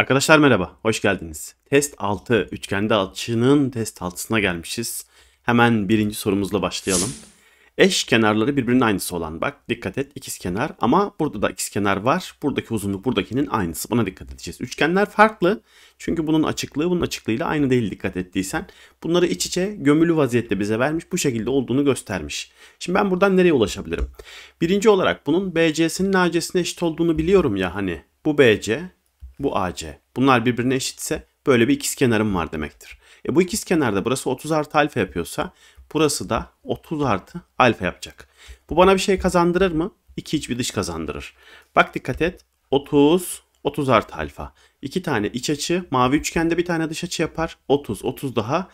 Arkadaşlar merhaba, hoş geldiniz. Test 6, üçgende açının test 6'sına gelmişiz. Hemen birinci sorumuzla başlayalım. Eş kenarları birbirinin aynısı olan bak dikkat et ikiz kenar ama burada da ikiz kenar var. Buradaki uzunluk buradakinin aynısı. Buna dikkat edeceğiz. Üçgenler farklı. Çünkü bunun açıklığı bunun açıklığıyla aynı değil dikkat ettiysen. Bunları iç içe gömülü vaziyette bize vermiş. Bu şekilde olduğunu göstermiş. Şimdi ben buradan nereye ulaşabilirim? Birinci olarak bunun BC'sinin AC'sine eşit olduğunu biliyorum ya hani. Bu BC bu AC. Bunlar birbirine eşitse böyle bir ikiz kenarım var demektir. E bu ikiz kenarda burası 30 artı alfa yapıyorsa burası da 30 artı alfa yapacak. Bu bana bir şey kazandırır mı? 2 iç bir dış kazandırır. Bak dikkat et. 30, 30 artı alfa. 2 tane iç açı, mavi üçgende bir tane dış açı yapar. 30, 30 daha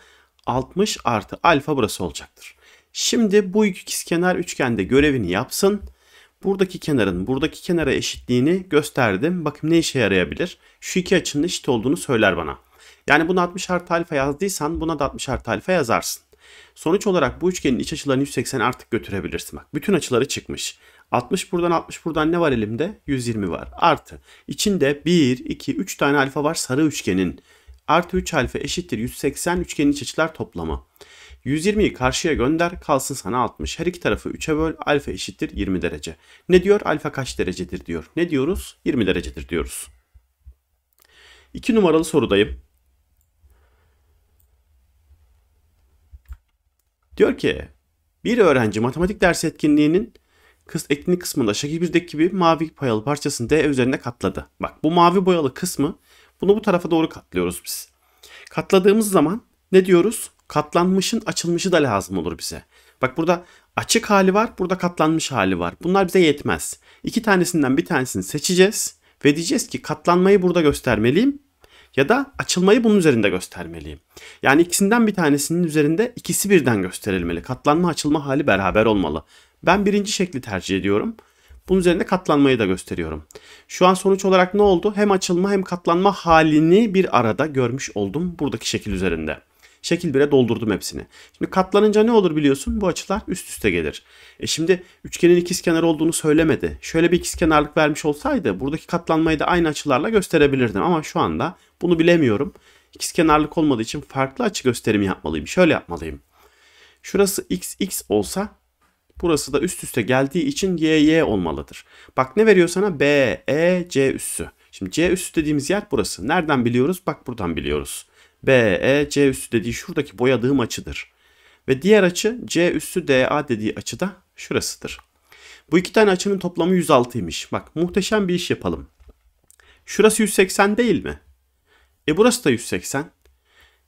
60 artı alfa burası olacaktır. Şimdi bu ikiz kenar üçgende görevini yapsın buradaki kenarın buradaki kenara eşitliğini gösterdim. Bakın ne işe yarayabilir? Şu iki açının eşit olduğunu söyler bana. Yani bunu 60 artı alfa yazdıysan buna da 60 artı alfa yazarsın. Sonuç olarak bu üçgenin iç açılarını 180 artık götürebilirsin. Bak bütün açıları çıkmış. 60 buradan 60 buradan ne var elimde? 120 var. Artı içinde 1, 2, 3 tane alfa var sarı üçgenin. Artı 3 alfa eşittir 180 üçgenin iç açılar toplamı. 120'yi karşıya gönder kalsın sana 60. Her iki tarafı 3'e böl alfa eşittir 20 derece. Ne diyor? Alfa kaç derecedir diyor. Ne diyoruz? 20 derecedir diyoruz. 2 numaralı sorudayım. Diyor ki bir öğrenci matematik dersi etkinliğinin kıs etkinlik kısmında şekil 1'deki gibi mavi boyalı parçasını D üzerine katladı. Bak bu mavi boyalı kısmı bunu bu tarafa doğru katlıyoruz biz. Katladığımız zaman ne diyoruz? katlanmışın açılmışı da lazım olur bize. Bak burada açık hali var, burada katlanmış hali var. Bunlar bize yetmez. İki tanesinden bir tanesini seçeceğiz ve diyeceğiz ki katlanmayı burada göstermeliyim ya da açılmayı bunun üzerinde göstermeliyim. Yani ikisinden bir tanesinin üzerinde ikisi birden gösterilmeli. Katlanma açılma hali beraber olmalı. Ben birinci şekli tercih ediyorum. Bunun üzerinde katlanmayı da gösteriyorum. Şu an sonuç olarak ne oldu? Hem açılma hem katlanma halini bir arada görmüş oldum buradaki şekil üzerinde. Şekil 1'e doldurdum hepsini. Şimdi katlanınca ne olur biliyorsun? Bu açılar üst üste gelir. E şimdi üçgenin ikizkenarı olduğunu söylemedi. Şöyle bir ikizkenarlık vermiş olsaydı buradaki katlanmayı da aynı açılarla gösterebilirdim. Ama şu anda bunu bilemiyorum. İkizkenarlık olmadığı için farklı açı gösterimi yapmalıyım. Şöyle yapmalıyım. Şurası xx olsa burası da üst üste geldiği için yy olmalıdır. Bak ne veriyor sana? b, e, c üssü. Şimdi C üssü dediğimiz yer burası. Nereden biliyoruz? Bak buradan biliyoruz. BEC üstü dediği şuradaki boyadığım açıdır. Ve diğer açı C üstü DA dediği açı da şurasıdır. Bu iki tane açının toplamı 106'ymış. Bak muhteşem bir iş yapalım. Şurası 180 değil mi? E burası da 180.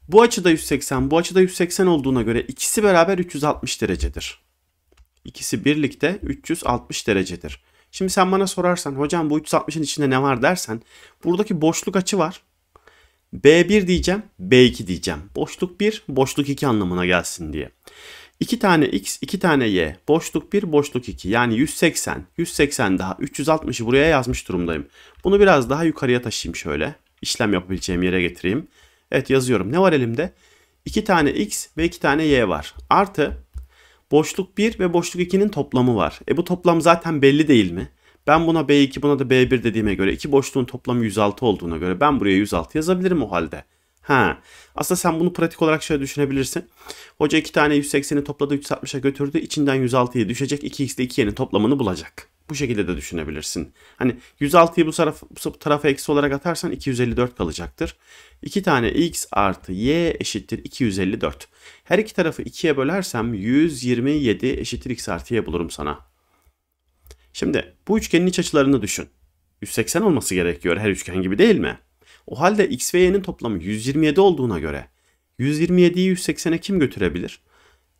Bu açıda 180, bu açıda 180 olduğuna göre ikisi beraber 360 derecedir. İkisi birlikte 360 derecedir. Şimdi sen bana sorarsan hocam bu 360'ın içinde ne var dersen buradaki boşluk açı var. B1 diyeceğim, B2 diyeceğim. Boşluk 1, boşluk 2 anlamına gelsin diye. 2 tane x, 2 tane y. Boşluk 1, boşluk 2. Yani 180. 180 daha. 360'ı buraya yazmış durumdayım. Bunu biraz daha yukarıya taşıyayım şöyle. İşlem yapabileceğim yere getireyim. Evet yazıyorum. Ne var elimde? 2 tane x ve 2 tane y var. Artı boşluk 1 ve boşluk 2'nin toplamı var. E bu toplam zaten belli değil mi? Ben buna B2 buna da B1 dediğime göre iki boşluğun toplamı 106 olduğuna göre ben buraya 106 yazabilirim o halde. Ha. Aslında sen bunu pratik olarak şöyle düşünebilirsin. Hoca iki tane 180'i topladı 360'a götürdü. İçinden 106'yı düşecek. 2x ile 2y'nin toplamını bulacak. Bu şekilde de düşünebilirsin. Hani 106'yı bu, taraf, bu tarafa eksi olarak atarsan 254 kalacaktır. 2 tane x artı y eşittir 254. Her iki tarafı 2'ye bölersem 127 eşittir x artı y bulurum sana. Şimdi bu üçgenin iç açılarını düşün. 180 olması gerekiyor her üçgen gibi değil mi? O halde x ve y'nin toplamı 127 olduğuna göre 127'yi 180'e kim götürebilir?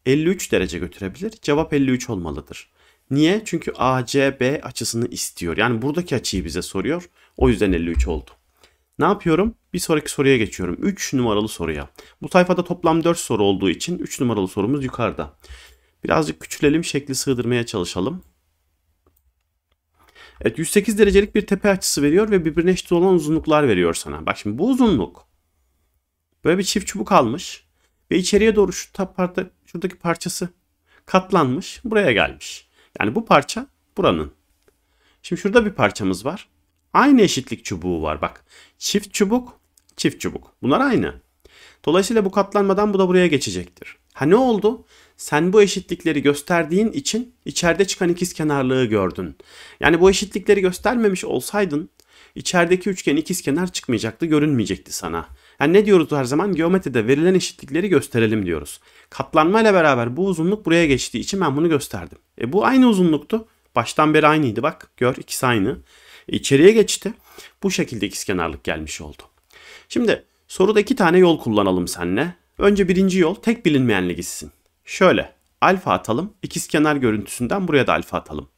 53 derece götürebilir. Cevap 53 olmalıdır. Niye? Çünkü ACB açısını istiyor. Yani buradaki açıyı bize soruyor. O yüzden 53 oldu. Ne yapıyorum? Bir sonraki soruya geçiyorum. 3 numaralı soruya. Bu sayfada toplam 4 soru olduğu için 3 numaralı sorumuz yukarıda. Birazcık küçülelim, şekli sığdırmaya çalışalım. Evet 108 derecelik bir tepe açısı veriyor ve birbirine eşit olan uzunluklar veriyor sana. Bak şimdi bu uzunluk böyle bir çift çubuk almış ve içeriye doğru şu parta, şuradaki parçası katlanmış buraya gelmiş. Yani bu parça buranın. Şimdi şurada bir parçamız var. Aynı eşitlik çubuğu var bak. Çift çubuk, çift çubuk. Bunlar aynı. Dolayısıyla bu katlanmadan bu da buraya geçecektir. Ha ne oldu? Sen bu eşitlikleri gösterdiğin için içeride çıkan ikiz kenarlığı gördün. Yani bu eşitlikleri göstermemiş olsaydın içerideki üçgen ikiz kenar çıkmayacaktı, görünmeyecekti sana. Yani ne diyoruz her zaman? Geometride verilen eşitlikleri gösterelim diyoruz. Katlanma ile beraber bu uzunluk buraya geçtiği için ben bunu gösterdim. E bu aynı uzunluktu. Baştan beri aynıydı bak. Gör ikisi aynı. E, içeriye geçti. Bu şekilde ikizkenarlık gelmiş oldu. Şimdi Soruda iki tane yol kullanalım seninle. Önce birinci yol tek bilinmeyenli gitsin. Şöyle alfa atalım. kenar görüntüsünden buraya da alfa atalım.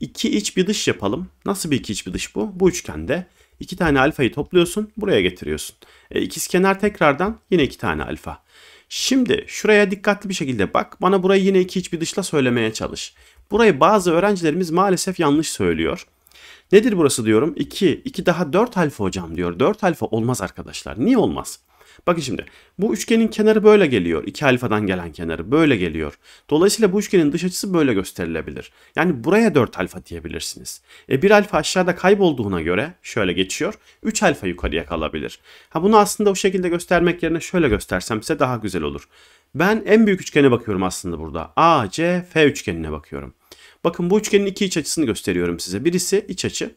İki iç bir dış yapalım. Nasıl bir iki iç bir dış bu? Bu üçgende iki tane alfayı topluyorsun buraya getiriyorsun. E, kenar tekrardan yine iki tane alfa. Şimdi şuraya dikkatli bir şekilde bak. Bana burayı yine iki iç bir dışla söylemeye çalış. Burayı bazı öğrencilerimiz maalesef yanlış söylüyor. Nedir burası diyorum? 2. 2 daha 4 alfa hocam diyor. 4 alfa olmaz arkadaşlar. Niye olmaz? Bakın şimdi bu üçgenin kenarı böyle geliyor. 2 alfadan gelen kenarı böyle geliyor. Dolayısıyla bu üçgenin dış açısı böyle gösterilebilir. Yani buraya 4 alfa diyebilirsiniz. E 1 alfa aşağıda kaybolduğuna göre şöyle geçiyor. 3 alfa yukarıya kalabilir. Ha bunu aslında o şekilde göstermek yerine şöyle göstersem size daha güzel olur. Ben en büyük üçgene bakıyorum aslında burada. A, C, F üçgenine bakıyorum. Bakın bu üçgenin iki iç açısını gösteriyorum size. Birisi iç açı.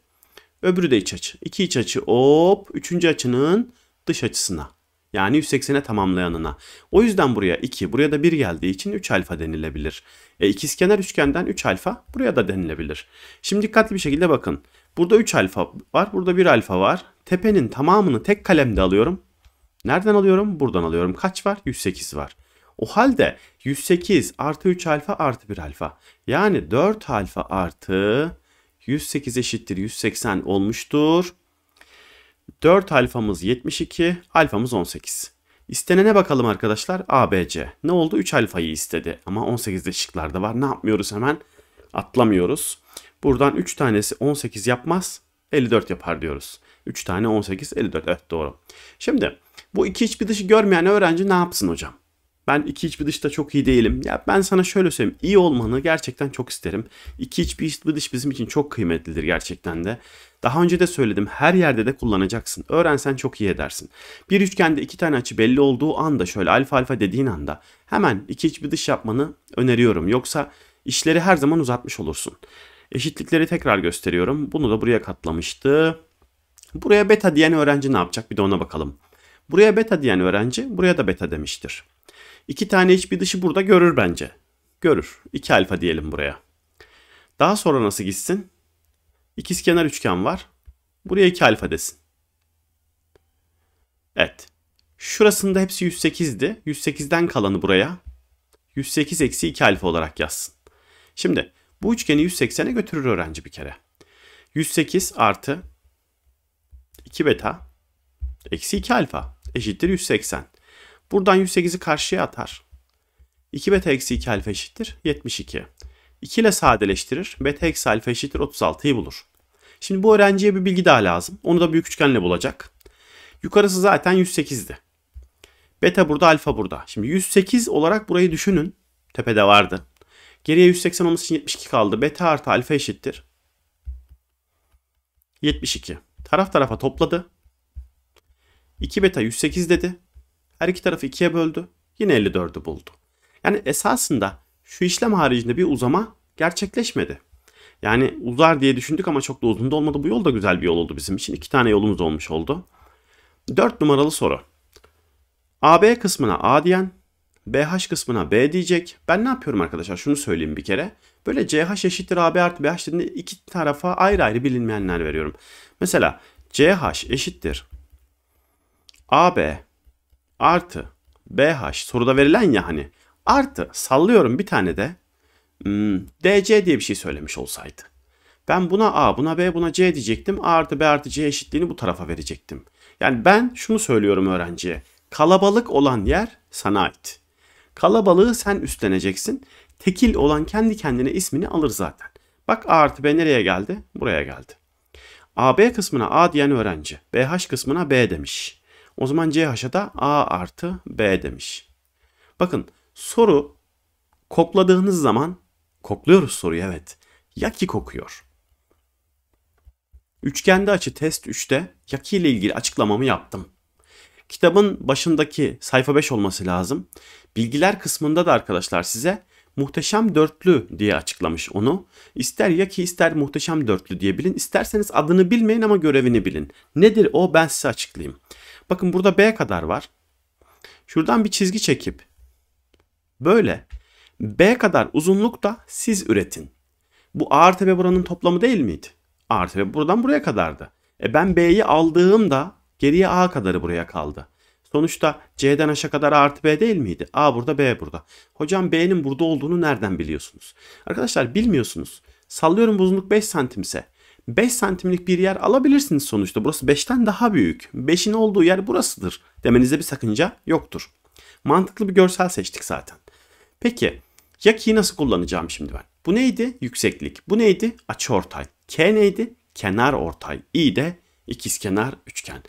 Öbürü de iç açı. İki iç açı hop. Üçüncü açının dış açısına. Yani 180'e tamamlayanına. O yüzden buraya 2, buraya da 1 geldiği için 3 alfa denilebilir. E, ikizkenar üçgenden 3 alfa buraya da denilebilir. Şimdi dikkatli bir şekilde bakın. Burada 3 alfa var, burada 1 alfa var. Tepenin tamamını tek kalemde alıyorum. Nereden alıyorum? Buradan alıyorum. Kaç var? 108 var. O halde 108 artı 3 alfa artı 1 alfa. Yani 4 alfa artı 108 eşittir 180 olmuştur. 4 alfamız 72, alfamız 18. İstenene bakalım arkadaşlar. ABC. Ne oldu? 3 alfayı istedi. Ama 18'de şıklarda var. Ne yapmıyoruz hemen? Atlamıyoruz. Buradan 3 tanesi 18 yapmaz. 54 yapar diyoruz. 3 tane 18, 54. Evet doğru. Şimdi bu iki hiçbir dışı görmeyen öğrenci ne yapsın hocam? Ben iki iç bir dışta çok iyi değilim. Ya ben sana şöyle söyleyeyim. İyi olmanı gerçekten çok isterim. İki iç bir dış bizim için çok kıymetlidir gerçekten de. Daha önce de söyledim her yerde de kullanacaksın. Öğrensen çok iyi edersin. Bir üçgende iki tane açı belli olduğu anda şöyle alfa alfa dediğin anda hemen iki iç bir dış yapmanı öneriyorum. Yoksa işleri her zaman uzatmış olursun. Eşitlikleri tekrar gösteriyorum. Bunu da buraya katlamıştı. Buraya beta diyen öğrenci ne yapacak bir de ona bakalım. Buraya beta diyen öğrenci buraya da beta demiştir. İki tane iç bir dışı burada görür bence. Görür. İki alfa diyelim buraya. Daha sonra nasıl gitsin? İkiz kenar üçgen var. Buraya iki alfa desin. Evet. Şurasında hepsi 108'di. 108'den kalanı buraya 108 eksi 2 alfa olarak yazsın. Şimdi bu üçgeni 180'e götürür öğrenci bir kere. 108 artı 2 beta eksi 2 alfa eşittir 180. Buradan 108'i karşıya atar. 2 beta eksi 2 alfa eşittir 72. 2 ile sadeleştirir. Beta eksi alfa eşittir 36'yı bulur. Şimdi bu öğrenciye bir bilgi daha lazım. Onu da büyük üçgenle bulacak. Yukarısı zaten 108'di. Beta burada, alfa burada. Şimdi 108 olarak burayı düşünün. Tepede vardı. Geriye 180 olması için 72 kaldı. Beta artı alfa eşittir. 72. Taraf tarafa topladı. 2 beta 108 dedi. Her iki tarafı ikiye böldü. Yine 54'ü buldu. Yani esasında şu işlem haricinde bir uzama gerçekleşmedi. Yani uzar diye düşündük ama çok da uzun da olmadı. Bu yol da güzel bir yol oldu bizim için. İki tane yolumuz olmuş oldu. 4 numaralı soru. AB kısmına A diyen, BH kısmına B diyecek. Ben ne yapıyorum arkadaşlar? Şunu söyleyeyim bir kere. Böyle CH eşittir AB artı BH dediğinde iki tarafa ayrı ayrı bilinmeyenler veriyorum. Mesela CH eşittir AB artı BH soruda verilen ya hani artı sallıyorum bir tane de hmm, DC diye bir şey söylemiş olsaydı. Ben buna A, buna B, buna C diyecektim. A artı B artı C eşitliğini bu tarafa verecektim. Yani ben şunu söylüyorum öğrenciye. Kalabalık olan yer sana ait. Kalabalığı sen üstleneceksin. Tekil olan kendi kendine ismini alır zaten. Bak A artı B nereye geldi? Buraya geldi. AB kısmına A diyen öğrenci, BH kısmına B demiş. O zaman CH'a da A artı B demiş. Bakın soru kokladığınız zaman kokluyoruz soruyu evet. Yaki kokuyor. Üçgende açı test 3'te yaki ile ilgili açıklamamı yaptım. Kitabın başındaki sayfa 5 olması lazım. Bilgiler kısmında da arkadaşlar size muhteşem dörtlü diye açıklamış onu. İster ya ister muhteşem dörtlü diye bilin. İsterseniz adını bilmeyin ama görevini bilin. Nedir o ben size açıklayayım. Bakın burada B kadar var. Şuradan bir çizgi çekip böyle B kadar uzunlukta siz üretin. Bu A artı B buranın toplamı değil miydi? A artı B buradan buraya kadardı. E ben B'yi aldığımda geriye A kadarı buraya kaldı. Sonuçta C'den aşağı kadar A artı B değil miydi? A burada B burada. Hocam B'nin burada olduğunu nereden biliyorsunuz? Arkadaşlar bilmiyorsunuz. Sallıyorum uzunluk 5 santimse 5 santimlik bir yer alabilirsiniz sonuçta. Burası 5'ten daha büyük. 5'in olduğu yer burasıdır demenizde bir sakınca yoktur. Mantıklı bir görsel seçtik zaten. Peki yakiyi nasıl kullanacağım şimdi ben? Bu neydi? Yükseklik. Bu neydi? açı ortay? K neydi? Kenar ortay. İ de ikiz kenar üçgen.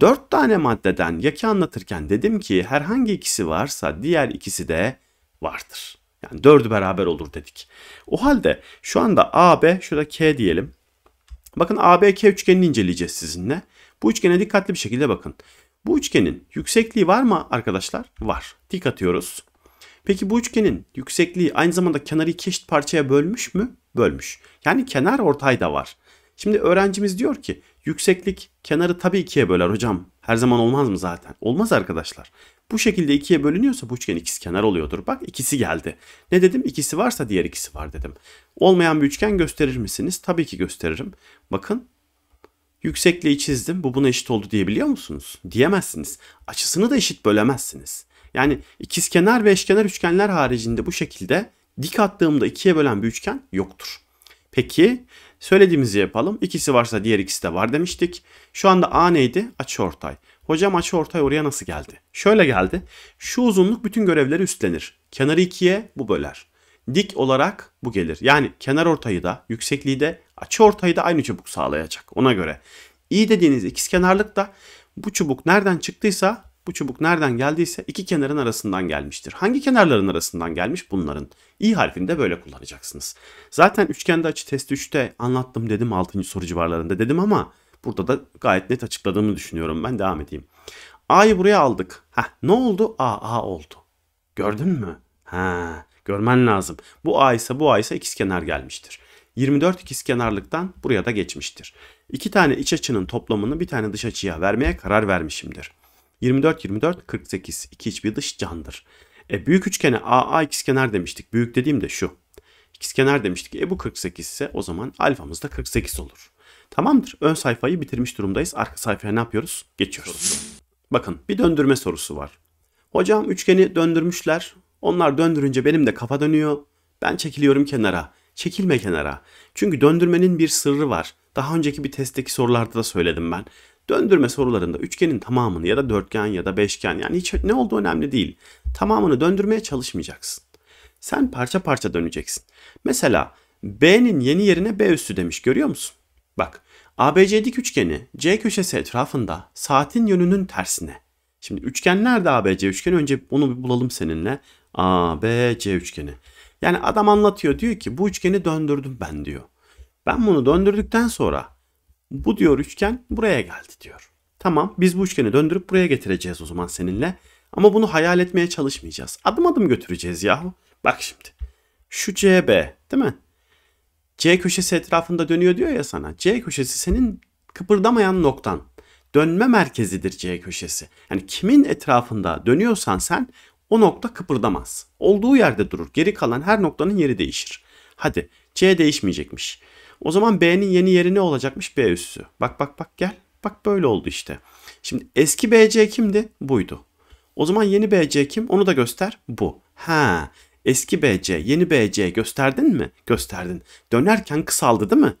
Dört tane maddeden yaki anlatırken dedim ki herhangi ikisi varsa diğer ikisi de vardır. Yani dördü beraber olur dedik. O halde şu anda AB şurada K diyelim. Bakın ABK üçgenini inceleyeceğiz sizinle. Bu üçgene dikkatli bir şekilde bakın. Bu üçgenin yüksekliği var mı arkadaşlar? Var. Dik atıyoruz. Peki bu üçgenin yüksekliği aynı zamanda kenarı iki eşit parçaya bölmüş mü? Bölmüş. Yani kenar ortay da var. Şimdi öğrencimiz diyor ki yükseklik kenarı tabii ikiye böler hocam her zaman olmaz mı zaten? Olmaz arkadaşlar. Bu şekilde ikiye bölünüyorsa bu üçgen ikisi kenar oluyordur. Bak ikisi geldi. Ne dedim? İkisi varsa diğer ikisi var dedim. Olmayan bir üçgen gösterir misiniz? Tabii ki gösteririm. Bakın yüksekliği çizdim. Bu buna eşit oldu diyebiliyor musunuz? Diyemezsiniz. Açısını da eşit bölemezsiniz. Yani ikizkenar ve eşkenar üçgenler haricinde bu şekilde dik attığımda ikiye bölen bir üçgen yoktur. Peki Söylediğimizi yapalım. İkisi varsa diğer ikisi de var demiştik. Şu anda A neydi? ortay. Hocam ortay oraya nasıl geldi? Şöyle geldi. Şu uzunluk bütün görevleri üstlenir. Kenarı ikiye bu böler. Dik olarak bu gelir. Yani kenar ortayı da, yüksekliği de, açı ortayı da aynı çubuk sağlayacak ona göre. İyi dediğiniz kenarlık da bu çubuk nereden çıktıysa bu çubuk nereden geldiyse iki kenarın arasından gelmiştir. Hangi kenarların arasından gelmiş? Bunların. i harfini de böyle kullanacaksınız. Zaten üçgende açı test 3'te anlattım dedim 6. soru civarlarında dedim ama burada da gayet net açıkladığımı düşünüyorum. Ben devam edeyim. A'yı buraya aldık. Ha, ne oldu? A, A oldu. Gördün mü? Ha, görmen lazım. Bu A ise bu A ise ikizkenar gelmiştir. 24 ikizkenarlıktan buraya da geçmiştir. İki tane iç açının toplamını bir tane dış açıya vermeye karar vermişimdir. 24, 24, 48. İki iç bir dış candır. E, büyük üçgene AA ikizkenar demiştik. Büyük dediğim de şu. İkizkenar demiştik. E bu 48 ise o zaman alfamız da 48 olur. Tamamdır. Ön sayfayı bitirmiş durumdayız. Arka sayfaya ne yapıyoruz? Geçiyoruz. Bakın bir döndürme sorusu var. Hocam üçgeni döndürmüşler. Onlar döndürünce benim de kafa dönüyor. Ben çekiliyorum kenara. Çekilme kenara. Çünkü döndürmenin bir sırrı var. Daha önceki bir testteki sorularda da söyledim ben. Döndürme sorularında üçgenin tamamını ya da dörtgen ya da beşgen yani hiç ne olduğu önemli değil. Tamamını döndürmeye çalışmayacaksın. Sen parça parça döneceksin. Mesela B'nin yeni yerine B üstü demiş görüyor musun? Bak ABC dik üçgeni C köşesi etrafında saatin yönünün tersine. Şimdi üçgen nerede ABC üçgeni? Önce onu bir bulalım seninle. ABC üçgeni. Yani adam anlatıyor diyor ki bu üçgeni döndürdüm ben diyor. Ben bunu döndürdükten sonra bu diyor üçgen buraya geldi diyor. Tamam biz bu üçgeni döndürüp buraya getireceğiz o zaman seninle. Ama bunu hayal etmeye çalışmayacağız. Adım adım götüreceğiz yahu. Bak şimdi. Şu CB değil mi? C köşesi etrafında dönüyor diyor ya sana. C köşesi senin kıpırdamayan noktan. Dönme merkezidir C köşesi. Yani kimin etrafında dönüyorsan sen o nokta kıpırdamaz. Olduğu yerde durur. Geri kalan her noktanın yeri değişir. Hadi C değişmeyecekmiş. O zaman B'nin yeni yeri ne olacakmış? B üssü. Bak bak bak gel. Bak böyle oldu işte. Şimdi eski BC kimdi? Buydu. O zaman yeni BC kim? Onu da göster. Bu. Ha. Eski BC, yeni BC gösterdin mi? Gösterdin. Dönerken kısaldı değil mi?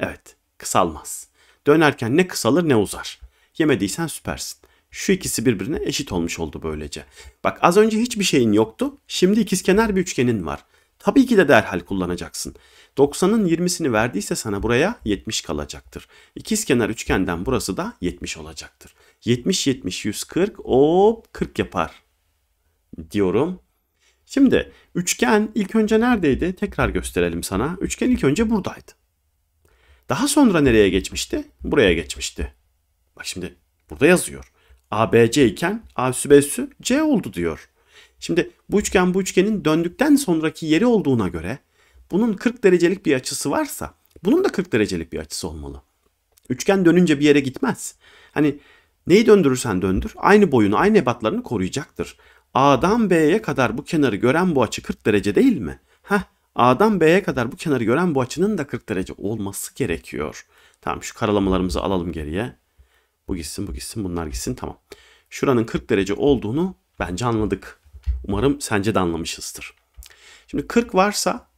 Evet. Kısalmaz. Dönerken ne kısalır ne uzar. Yemediysen süpersin. Şu ikisi birbirine eşit olmuş oldu böylece. Bak az önce hiçbir şeyin yoktu. Şimdi ikizkenar bir üçgenin var. Tabii ki de derhal kullanacaksın. 90'ın 20'sini verdiyse sana buraya 70 kalacaktır. İkiz kenar üçgenden burası da 70 olacaktır. 70 70 140 hop 40 yapar diyorum. Şimdi üçgen ilk önce neredeydi? Tekrar gösterelim sana. Üçgen ilk önce buradaydı. Daha sonra nereye geçmişti? Buraya geçmişti. Bak şimdi burada yazıyor. ABC iken A üssü B üssü C oldu diyor. Şimdi bu üçgen bu üçgenin döndükten sonraki yeri olduğuna göre bunun 40 derecelik bir açısı varsa bunun da 40 derecelik bir açısı olmalı. Üçgen dönünce bir yere gitmez. Hani neyi döndürürsen döndür aynı boyunu aynı ebatlarını koruyacaktır. A'dan B'ye kadar bu kenarı gören bu açı 40 derece değil mi? Heh A'dan B'ye kadar bu kenarı gören bu açının da 40 derece olması gerekiyor. Tamam şu karalamalarımızı alalım geriye. Bu gitsin bu gitsin bunlar gitsin tamam. Şuranın 40 derece olduğunu bence anladık. Umarım sence de anlamışızdır. Şimdi 40 varsa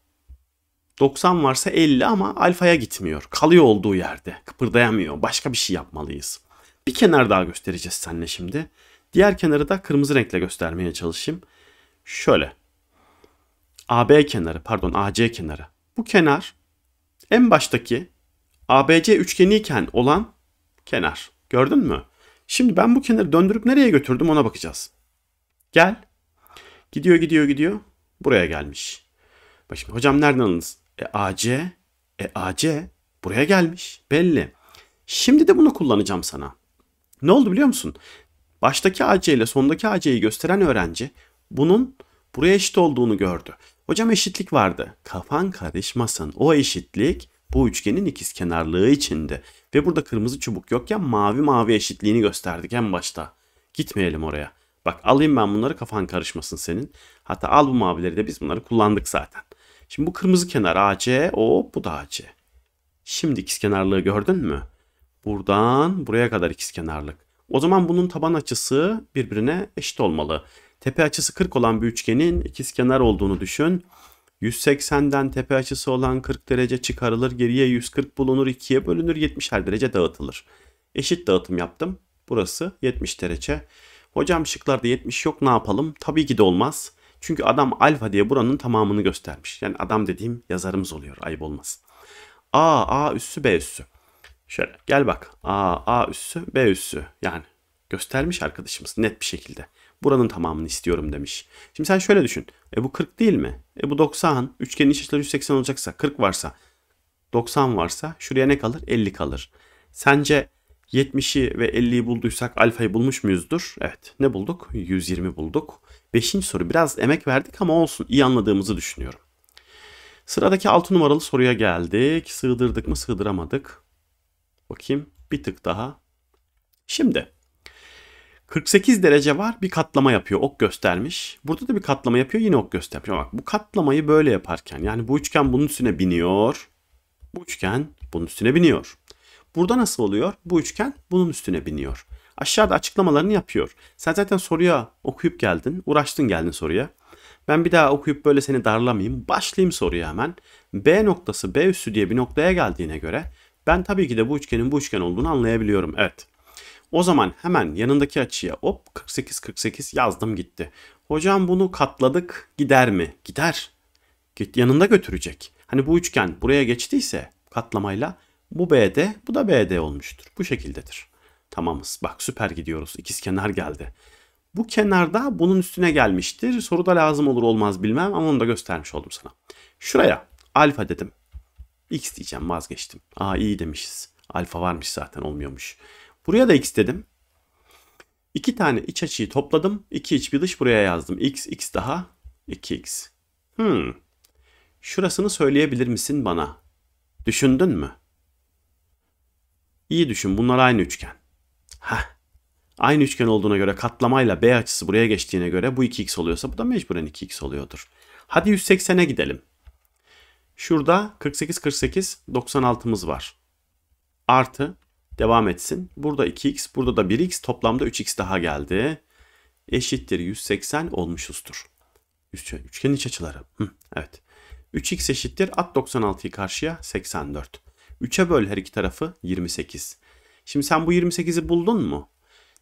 90 varsa 50 ama alfaya gitmiyor. Kalıyor olduğu yerde. Kıpırdayamıyor. Başka bir şey yapmalıyız. Bir kenar daha göstereceğiz seninle şimdi. Diğer kenarı da kırmızı renkle göstermeye çalışayım. Şöyle. AB kenarı pardon AC kenarı. Bu kenar en baştaki ABC üçgeniyken olan kenar. Gördün mü? Şimdi ben bu kenarı döndürüp nereye götürdüm ona bakacağız. Gel Gidiyor gidiyor gidiyor. Buraya gelmiş. Bak şimdi hocam nereden alınız? E AC. E AC buraya gelmiş. Belli. Şimdi de bunu kullanacağım sana. Ne oldu biliyor musun? Baştaki AC ile sondaki AC'yi gösteren öğrenci bunun buraya eşit olduğunu gördü. Hocam eşitlik vardı. Kafan karışmasın. O eşitlik bu üçgenin ikiz kenarlığı içinde. Ve burada kırmızı çubuk yokken mavi mavi eşitliğini gösterdik en başta. Gitmeyelim oraya. Bak alayım ben bunları kafan karışmasın senin. Hatta al bu mavileri de biz bunları kullandık zaten. Şimdi bu kırmızı kenar AC, o bu da AC. Şimdi ikizkenarlığı gördün mü? Buradan buraya kadar ikizkenarlık. O zaman bunun taban açısı birbirine eşit olmalı. Tepe açısı 40 olan bir üçgenin ikizkenar olduğunu düşün. 180'den tepe açısı olan 40 derece çıkarılır. Geriye 140 bulunur. 2'ye bölünür. 70'er derece dağıtılır. Eşit dağıtım yaptım. Burası 70 derece. Hocam şıklarda 70 yok ne yapalım? Tabii ki de olmaz. Çünkü adam alfa diye buranın tamamını göstermiş. Yani adam dediğim yazarımız oluyor ayıp olmaz. A, A üssü, B üssü. Şöyle gel bak. A, A üssü, B üssü. Yani göstermiş arkadaşımız net bir şekilde. Buranın tamamını istiyorum demiş. Şimdi sen şöyle düşün. E bu 40 değil mi? E bu 90. Üçgenin iç açıları 180 olacaksa 40 varsa 90 varsa şuraya ne kalır? 50 kalır. Sence 70'i ve 50'yi bulduysak alfayı bulmuş muyuzdur? Evet. Ne bulduk? 120 bulduk. Beşinci soru biraz emek verdik ama olsun iyi anladığımızı düşünüyorum. Sıradaki 6 numaralı soruya geldik. Sığdırdık mı sığdıramadık. Bakayım bir tık daha. Şimdi 48 derece var bir katlama yapıyor ok göstermiş. Burada da bir katlama yapıyor yine ok göstermiş. bak bu katlamayı böyle yaparken yani bu üçgen bunun üstüne biniyor. Bu üçgen bunun üstüne biniyor. Burada nasıl oluyor? Bu üçgen bunun üstüne biniyor. Aşağıda açıklamalarını yapıyor. Sen zaten soruya okuyup geldin. Uğraştın geldin soruya. Ben bir daha okuyup böyle seni darlamayayım. Başlayayım soruya hemen. B noktası B üssü diye bir noktaya geldiğine göre ben tabii ki de bu üçgenin bu üçgen olduğunu anlayabiliyorum. Evet. O zaman hemen yanındaki açıya hop 48 48 yazdım gitti. Hocam bunu katladık gider mi? Gider. Git yanında götürecek. Hani bu üçgen buraya geçtiyse katlamayla bu BD, bu da BD olmuştur. Bu şekildedir. Tamamız. Bak süper gidiyoruz. İkiz kenar geldi. Bu kenarda bunun üstüne gelmiştir. Soruda lazım olur olmaz bilmem ama onu da göstermiş oldum sana. Şuraya alfa dedim. X diyeceğim vazgeçtim. Aa iyi demişiz. Alfa varmış zaten olmuyormuş. Buraya da X dedim. İki tane iç açıyı topladım. İki iç bir dış buraya yazdım. X, X daha. 2X. Hmm. Şurasını söyleyebilir misin bana? Düşündün mü? İyi düşün bunlar aynı üçgen. Heh. Aynı üçgen olduğuna göre katlamayla B açısı buraya geçtiğine göre bu 2x oluyorsa bu da mecburen 2x oluyordur. Hadi 180'e gidelim. Şurada 48 48 96'mız var. Artı devam etsin. Burada 2x, burada da 1x toplamda 3x daha geldi. Eşittir 180 olmuşuzdur. Üçgenin iç açıları. Hı, evet. 3x eşittir at 96'yı karşıya 84. 3'e böl her iki tarafı 28. Şimdi sen bu 28'i buldun mu?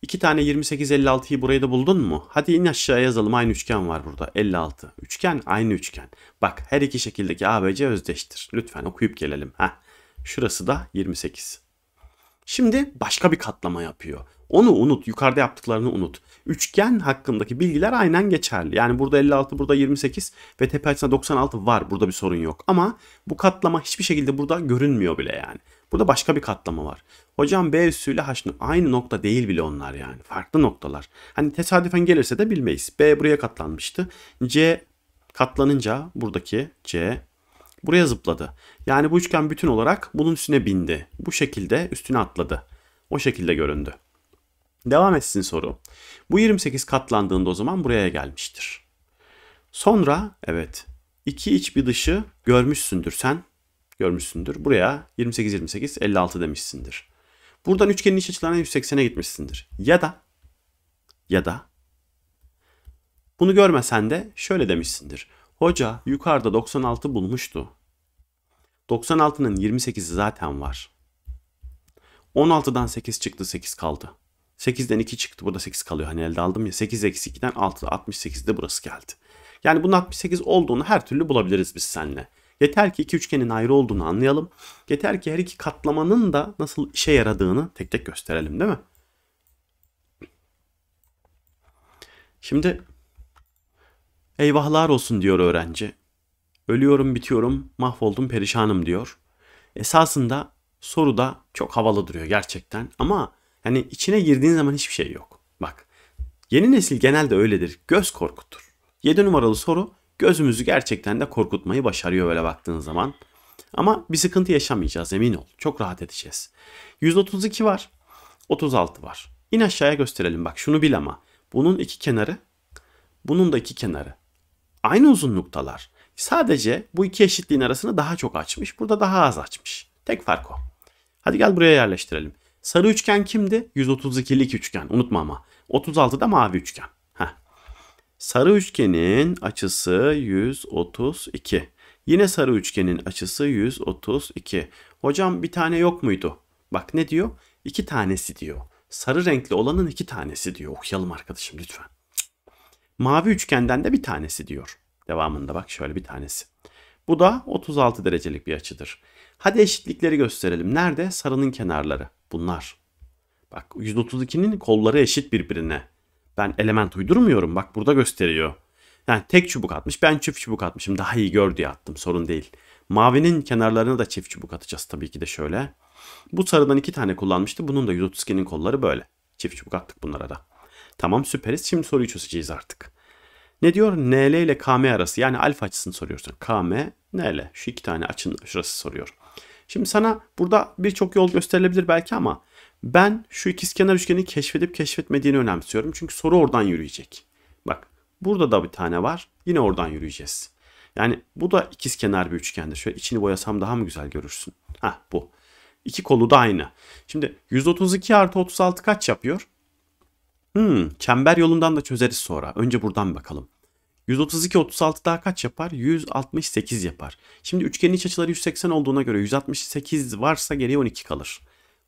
2 tane 28 56'yı burayı da buldun mu? Hadi in aşağıya yazalım aynı üçgen var burada 56. Üçgen aynı üçgen. Bak her iki şekildeki ABC özdeştir. Lütfen okuyup gelelim. Heh. Şurası da 28. Şimdi başka bir katlama yapıyor. Onu unut. Yukarıda yaptıklarını unut üçgen hakkındaki bilgiler aynen geçerli. Yani burada 56, burada 28 ve tepe açısında 96 var. Burada bir sorun yok. Ama bu katlama hiçbir şekilde burada görünmüyor bile yani. Burada başka bir katlama var. Hocam B üssüyle H aynı nokta değil bile onlar yani. Farklı noktalar. Hani tesadüfen gelirse de bilmeyiz. B buraya katlanmıştı. C katlanınca buradaki C buraya zıpladı. Yani bu üçgen bütün olarak bunun üstüne bindi. Bu şekilde üstüne atladı. O şekilde göründü. Devam etsin soru. Bu 28 katlandığında o zaman buraya gelmiştir. Sonra evet iki iç bir dışı görmüşsündür sen. Görmüşsündür. Buraya 28 28 56 demişsindir. Buradan üçgenin iç açılarına 180'e gitmişsindir. Ya da ya da bunu görmesen de şöyle demişsindir. Hoca yukarıda 96 bulmuştu. 96'nın 28'i zaten var. 16'dan 8 çıktı 8 kaldı. 8'den 2 çıktı. Burada 8 kalıyor. Hani elde aldım ya. 8 eksi 2'den 6 68'de burası geldi. Yani bunun 68 olduğunu her türlü bulabiliriz biz seninle. Yeter ki iki üçgenin ayrı olduğunu anlayalım. Yeter ki her iki katlamanın da nasıl işe yaradığını tek tek gösterelim değil mi? Şimdi eyvahlar olsun diyor öğrenci. Ölüyorum, bitiyorum, mahvoldum, perişanım diyor. Esasında soru da çok havalı duruyor gerçekten ama yani içine girdiğin zaman hiçbir şey yok. Bak yeni nesil genelde öyledir. Göz korkutur. 7 numaralı soru gözümüzü gerçekten de korkutmayı başarıyor böyle baktığın zaman. Ama bir sıkıntı yaşamayacağız emin ol. Çok rahat edeceğiz. 132 var. 36 var. İn aşağıya gösterelim. Bak şunu bil ama. Bunun iki kenarı. Bunun da iki kenarı. Aynı uzunluktalar. Sadece bu iki eşitliğin arasını daha çok açmış. Burada daha az açmış. Tek fark o. Hadi gel buraya yerleştirelim. Sarı üçgen kimdi? 132'lik üçgen. Unutma ama. 36 da mavi üçgen. Heh. Sarı üçgenin açısı 132. Yine sarı üçgenin açısı 132. Hocam bir tane yok muydu? Bak ne diyor? İki tanesi diyor. Sarı renkli olanın iki tanesi diyor. Okuyalım arkadaşım lütfen. Mavi üçgenden de bir tanesi diyor. Devamında bak şöyle bir tanesi. Bu da 36 derecelik bir açıdır. Hadi eşitlikleri gösterelim. Nerede? Sarının kenarları. Bunlar. Bak 132'nin kolları eşit birbirine. Ben element uydurmuyorum. Bak burada gösteriyor. Yani tek çubuk atmış. Ben çift çubuk atmışım. Daha iyi gör diye attım. Sorun değil. Mavinin kenarlarına da çift çubuk atacağız tabii ki de şöyle. Bu sarıdan iki tane kullanmıştı. Bunun da 132'nin kolları böyle. Çift çubuk attık bunlara da. Tamam süperiz. Şimdi soruyu çözeceğiz artık. Ne diyor? NL ile KM arası. Yani alfa açısını soruyorsun. KM, NL. Şu iki tane açın şurası soruyor. Şimdi sana burada birçok yol gösterilebilir belki ama ben şu ikizkenar üçgeni keşfedip keşfetmediğini önemsiyorum. Çünkü soru oradan yürüyecek. Bak burada da bir tane var. Yine oradan yürüyeceğiz. Yani bu da ikizkenar bir üçgendir. Şöyle içini boyasam daha mı güzel görürsün? Ha bu. İki kolu da aynı. Şimdi 132 artı 36 kaç yapıyor? Hmm, çember yolundan da çözeriz sonra. Önce buradan bakalım. 132 36 daha kaç yapar? 168 yapar. Şimdi üçgenin iç açıları 180 olduğuna göre 168 varsa geriye 12 kalır.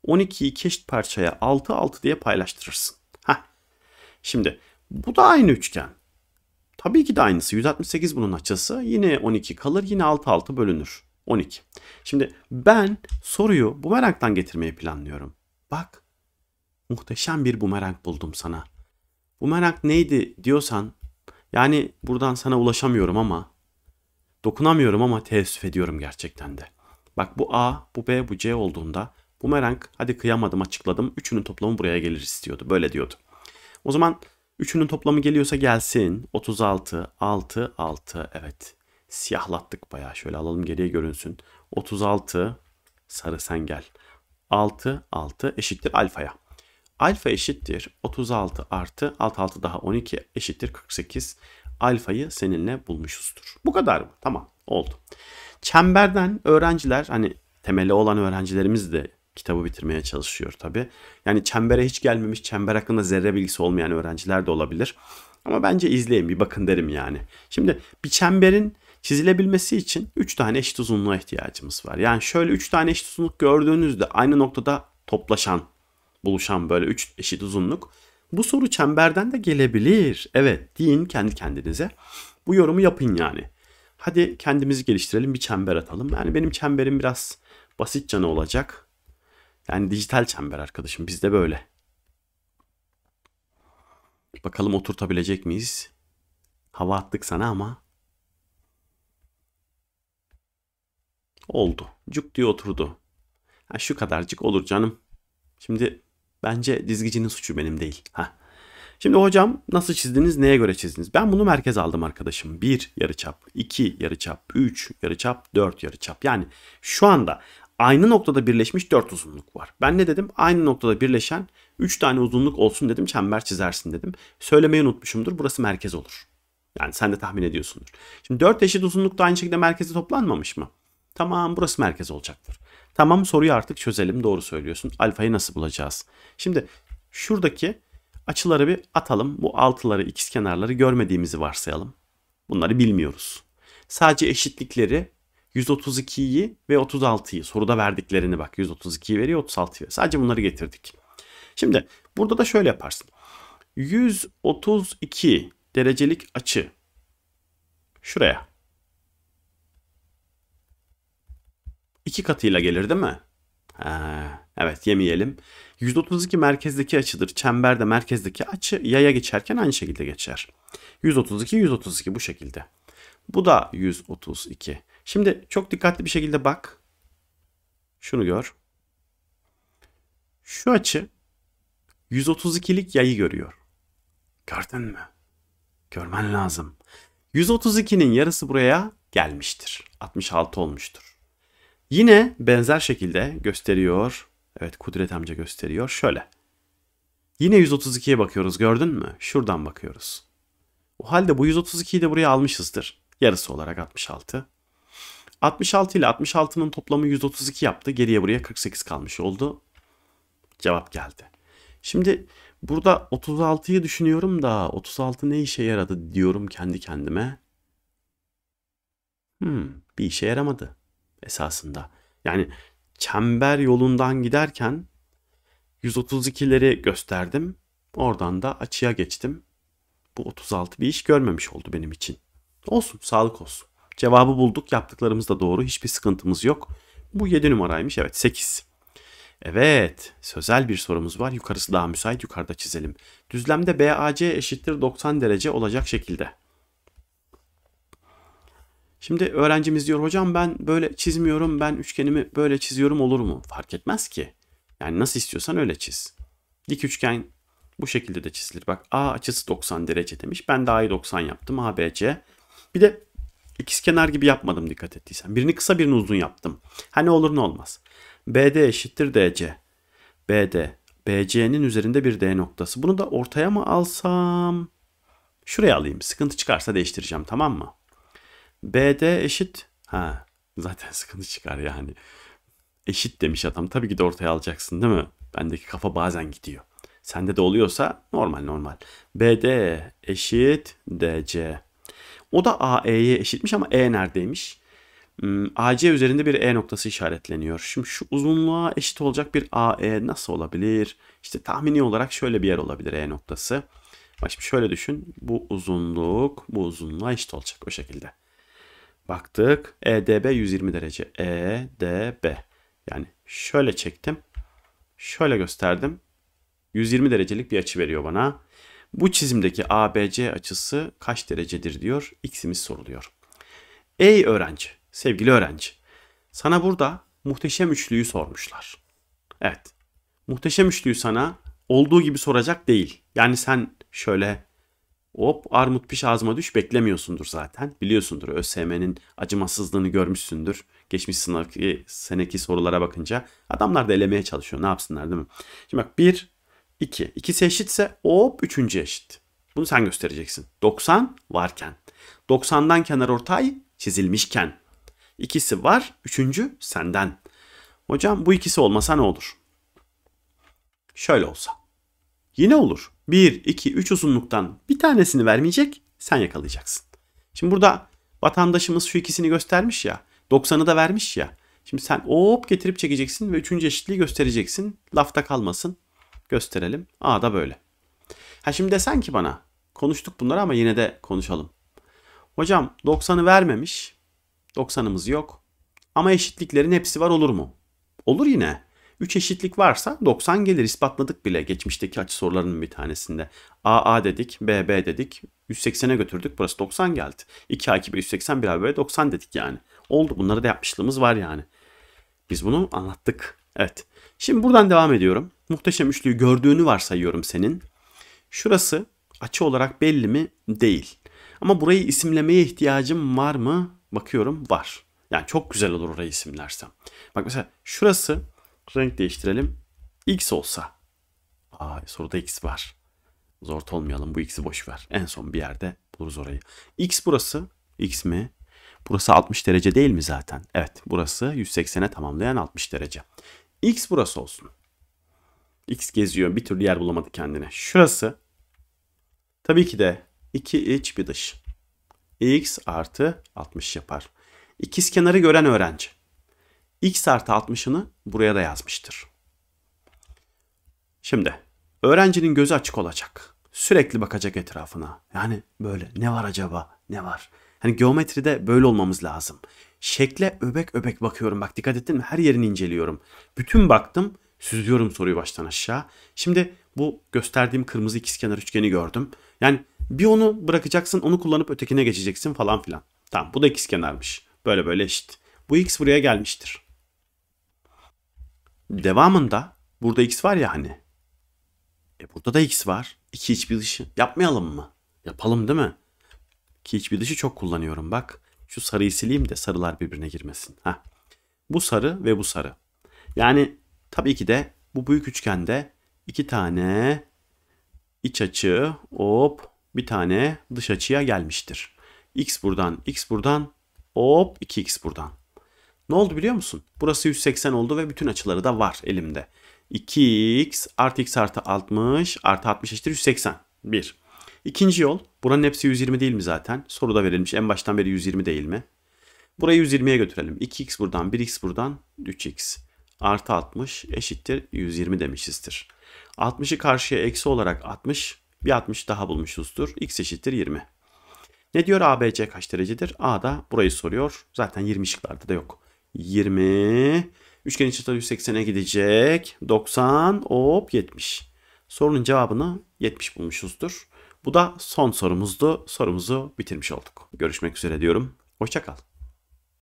12'yi keşit parçaya 6 6 diye paylaştırırsın. Ha. Şimdi bu da aynı üçgen. Tabii ki de aynısı. 168 bunun açısı. Yine 12 kalır. Yine 6 6 bölünür. 12. Şimdi ben soruyu bumerangdan getirmeyi planlıyorum. Bak muhteşem bir bumerang buldum sana. Bumerang neydi diyorsan yani buradan sana ulaşamıyorum ama dokunamıyorum ama teessüf ediyorum gerçekten de. Bak bu A, bu B, bu C olduğunda bu bumerang hadi kıyamadım açıkladım. Üçünün toplamı buraya gelir istiyordu. Böyle diyordu. O zaman üçünün toplamı geliyorsa gelsin. 36, 6, 6. Evet. Siyahlattık bayağı. Şöyle alalım geriye görünsün. 36 sarı sen gel. 6, 6 eşittir alfaya. Alfa eşittir 36 artı 66 daha 12 eşittir 48. Alfayı seninle bulmuşuzdur. Bu kadar mı? Tamam oldu. Çemberden öğrenciler hani temeli olan öğrencilerimiz de kitabı bitirmeye çalışıyor tabi. Yani çembere hiç gelmemiş, çember hakkında zerre bilgisi olmayan öğrenciler de olabilir. Ama bence izleyin bir bakın derim yani. Şimdi bir çemberin çizilebilmesi için 3 tane eşit uzunluğa ihtiyacımız var. Yani şöyle 3 tane eşit uzunluk gördüğünüzde aynı noktada toplaşan buluşan böyle 3 eşit uzunluk. Bu soru çemberden de gelebilir. Evet deyin kendi kendinize. Bu yorumu yapın yani. Hadi kendimizi geliştirelim bir çember atalım. Yani benim çemberim biraz basit canı olacak. Yani dijital çember arkadaşım bizde böyle. Bakalım oturtabilecek miyiz? Hava attık sana ama. Oldu. Cuk diye oturdu. Ha, şu kadarcık olur canım. Şimdi Bence dizgicinin suçu benim değil. Ha. Şimdi hocam nasıl çizdiniz, neye göre çizdiniz? Ben bunu merkez aldım arkadaşım. 1 çap, 2 yarıçap, 3 yarıçap, 4 çap. Yani şu anda aynı noktada birleşmiş 4 uzunluk var. Ben ne dedim? Aynı noktada birleşen 3 tane uzunluk olsun dedim. Çember çizersin dedim. Söylemeyi unutmuşumdur. Burası merkez olur. Yani sen de tahmin ediyorsundur. Şimdi 4 eşit uzunlukta aynı şekilde merkeze toplanmamış mı? Tamam burası merkez olacaktır. Tamam soruyu artık çözelim. Doğru söylüyorsun. Alfayı nasıl bulacağız? Şimdi şuradaki açıları bir atalım. Bu altıları, ikiz kenarları görmediğimizi varsayalım. Bunları bilmiyoruz. Sadece eşitlikleri 132'yi ve 36'yı soruda verdiklerini bak 132'yi veriyor 36'yı veriyor. Sadece bunları getirdik. Şimdi burada da şöyle yaparsın. 132 derecelik açı şuraya iki katıyla gelir değil mi? Ee, evet yemeyelim. 132 merkezdeki açıdır. Çemberde merkezdeki açı yaya geçerken aynı şekilde geçer. 132 132 bu şekilde. Bu da 132. Şimdi çok dikkatli bir şekilde bak. Şunu gör. Şu açı 132'lik yayı görüyor. Gördün mü? Görmen lazım. 132'nin yarısı buraya gelmiştir. 66 olmuştur. Yine benzer şekilde gösteriyor. Evet Kudret amca gösteriyor. Şöyle. Yine 132'ye bakıyoruz gördün mü? Şuradan bakıyoruz. O halde bu 132'yi de buraya almışızdır. Yarısı olarak 66. 66 ile 66'nın toplamı 132 yaptı. Geriye buraya 48 kalmış oldu. Cevap geldi. Şimdi burada 36'yı düşünüyorum da 36 ne işe yaradı diyorum kendi kendime. Hmm, bir işe yaramadı esasında. Yani çember yolundan giderken 132'leri gösterdim. Oradan da açıya geçtim. Bu 36 bir iş görmemiş oldu benim için. Olsun, sağlık olsun. Cevabı bulduk, yaptıklarımız da doğru, hiçbir sıkıntımız yok. Bu 7 numaraymış, evet 8. Evet, sözel bir sorumuz var. Yukarısı daha müsait, yukarıda çizelim. Düzlemde BAC eşittir 90 derece olacak şekilde. Şimdi öğrencimiz diyor hocam ben böyle çizmiyorum ben üçgenimi böyle çiziyorum olur mu? Fark etmez ki. Yani nasıl istiyorsan öyle çiz. Dik üçgen bu şekilde de çizilir. Bak A açısı 90 derece demiş. Ben de A'yı 90 yaptım. ABC. Bir de ikizkenar gibi yapmadım dikkat ettiysen. Birini kısa birini uzun yaptım. Ha ne olur ne olmaz. BD eşittir DC. BD. BC'nin üzerinde bir D noktası. Bunu da ortaya mı alsam? Şuraya alayım. Sıkıntı çıkarsa değiştireceğim tamam mı? BD eşit. Ha zaten sıkıntı çıkar yani. Eşit demiş adam. Tabii ki de ortaya alacaksın değil mi? Bendeki kafa bazen gidiyor. Sende de oluyorsa normal normal. BD eşit DC. O da AE'ye eşitmiş ama E neredeymiş? Hmm, AC üzerinde bir E noktası işaretleniyor. Şimdi şu uzunluğa eşit olacak bir AE nasıl olabilir? İşte tahmini olarak şöyle bir yer olabilir E noktası. Bak şimdi şöyle düşün. Bu uzunluk bu uzunluğa eşit olacak o şekilde. Baktık. EDB 120 derece. EDB. Yani şöyle çektim. Şöyle gösterdim. 120 derecelik bir açı veriyor bana. Bu çizimdeki ABC açısı kaç derecedir diyor. X'imiz soruluyor. Ey öğrenci, sevgili öğrenci. Sana burada muhteşem üçlüyü sormuşlar. Evet. Muhteşem üçlüyü sana olduğu gibi soracak değil. Yani sen şöyle Hop armut piş ağzıma düş beklemiyorsundur zaten. Biliyorsundur ÖSYM'nin acımasızlığını görmüşsündür. Geçmiş sınavki seneki sorulara bakınca adamlar da elemeye çalışıyor. Ne yapsınlar değil mi? Şimdi bak 1, 2. İki. İkisi eşitse hop üçüncü eşit. Bunu sen göstereceksin. 90 varken. 90'dan kenar ortay çizilmişken. İkisi var. Üçüncü senden. Hocam bu ikisi olmasa ne olur? Şöyle olsa. Yine olur. 1, 2, 3 uzunluktan bir tanesini vermeyecek sen yakalayacaksın. Şimdi burada vatandaşımız şu ikisini göstermiş ya 90'ı da vermiş ya. Şimdi sen hop getirip çekeceksin ve üçüncü eşitliği göstereceksin. Lafta kalmasın. Gösterelim. A da böyle. Ha şimdi desen ki bana konuştuk bunları ama yine de konuşalım. Hocam 90'ı vermemiş. 90'ımız yok. Ama eşitliklerin hepsi var olur mu? Olur yine. 3 eşitlik varsa 90 gelir ispatladık bile geçmişteki açı sorularının bir tanesinde. AA dedik, BB dedik, 180'e götürdük burası 90 geldi. 2A 2 180 1A 90 dedik yani. Oldu bunları da yapmışlığımız var yani. Biz bunu anlattık. Evet. Şimdi buradan devam ediyorum. Muhteşem üçlüyü gördüğünü varsayıyorum senin. Şurası açı olarak belli mi? Değil. Ama burayı isimlemeye ihtiyacım var mı? Bakıyorum var. Yani çok güzel olur orayı isimlersem. Bak mesela şurası renk değiştirelim. X olsa. Aa, soruda X var. Zor olmayalım. Bu X'i boş ver. En son bir yerde buluruz orayı. X burası. X mi? Burası 60 derece değil mi zaten? Evet. Burası 180'e tamamlayan 60 derece. X burası olsun. X geziyor. Bir türlü yer bulamadı kendine. Şurası. Tabii ki de 2 iç bir dış. X artı 60 yapar. İkiz kenarı gören öğrenci x artı 60'ını buraya da yazmıştır. Şimdi öğrencinin gözü açık olacak. Sürekli bakacak etrafına. Yani böyle ne var acaba ne var? Hani geometride böyle olmamız lazım. Şekle öbek öbek bakıyorum. Bak dikkat ettin mi? Her yerini inceliyorum. Bütün baktım. Süzüyorum soruyu baştan aşağı. Şimdi bu gösterdiğim kırmızı ikizkenar üçgeni gördüm. Yani bir onu bırakacaksın, onu kullanıp ötekine geçeceksin falan filan. Tamam, bu da ikizkenarmış. Böyle böyle eşit. Bu x buraya gelmiştir. Devamında burada x var ya hani. E burada da x var. 2 hiçbir dışı. Yapmayalım mı? Yapalım değil mi? Ki hiçbir dışı çok kullanıyorum bak. Şu sarıyı sileyim de sarılar birbirine girmesin. Heh. Bu sarı ve bu sarı. Yani tabii ki de bu büyük üçgende iki tane iç açı hop bir tane dış açıya gelmiştir. X buradan, X buradan, hop 2X buradan. Ne oldu biliyor musun? Burası 180 oldu ve bütün açıları da var elimde. 2x artı x artı 60 artı 60 eşittir 180. 1. İkinci yol. Buranın hepsi 120 değil mi zaten? Soruda verilmiş. En baştan beri 120 değil mi? Burayı 120'ye götürelim. 2x buradan, 1x buradan, 3x. Artı 60 eşittir 120 demişizdir. 60'ı karşıya eksi olarak 60, bir 60 daha bulmuşuzdur. x eşittir 20. Ne diyor ABC kaç derecedir? A da burayı soruyor. Zaten 20 şıklarda da yok. 20. Üçgen içi 180'e gidecek. 90 hop 70. Sorunun cevabını 70 bulmuşuzdur. Bu da son sorumuzdu. Sorumuzu bitirmiş olduk. Görüşmek üzere diyorum. Hoşçakal.